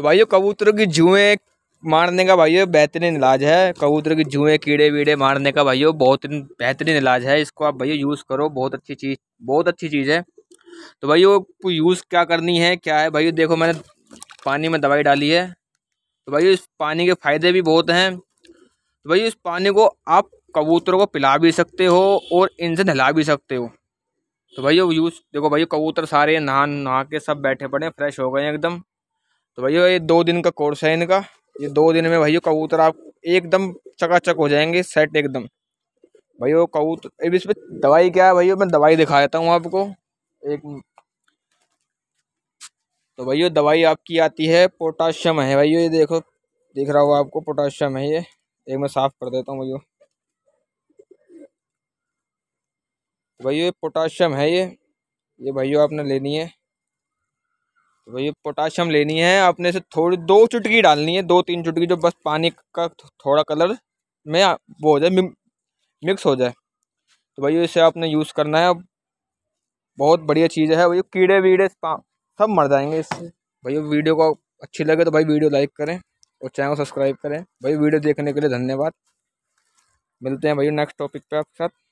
तो भाइयों कबूतर की जुएँ मारने का भाइयों बेहतरीन इलाज है कबूतर की जुएँ कीड़े वीड़े मारने का भाइयों बहुत बेहतरीन इलाज है इसको आप भैया यूज़ करो बहुत अच्छी चीज़ बहुत अच्छी चीज़ है तो भाइयों यूज़ क्या करनी है क्या है भाइयों देखो मैंने पानी में दवाई डाली है तो भाइयों इस पानी के फ़ायदे भी बहुत हैं तो भाई इस पानी को आप कबूतरों को पिला भी सकते हो और इनसे नहला भी सकते हो तो भाई यूज़ देखो भाई कबूतर सारे नहा नहा के सब बैठे पड़े फ्रेश हो गए एकदम तो भैया ये दो दिन का कोर्स है इनका ये दो दिन में भैया कबूतर आप एकदम चकाचक हो जाएंगे सेट एकदम भैया कबूतर इस पर दवाई क्या है भैया मैं दवाई दिखा देता हूँ आपको एक तो भैया दवाई आपकी आती है पोटाशियम है भैया ये देखो देख रहा होगा आपको पोटाशियम है ये एक मैं साफ़ कर देता हूँ भैया तो भैया पोटाशियम है ये ये भैया आपने लेनी है तो भैया पोटाशियम लेनी है अपने से थोड़ी दो चुटकी डालनी है दो तीन चुटकी जो बस पानी का थोड़ा कलर में वो हो जाए मिक्स हो जाए तो भैया इसे आपने यूज़ करना है बहुत बढ़िया चीज़ है भैया कीड़े वीड़े सब मर जाएंगे इससे भैया वीडियो को अच्छी लगे तो भाई वीडियो लाइक करें और चैनल को सब्सक्राइब करें भाई वीडियो देखने के लिए धन्यवाद मिलते हैं भैया नेक्स्ट टॉपिक पे आपके साथ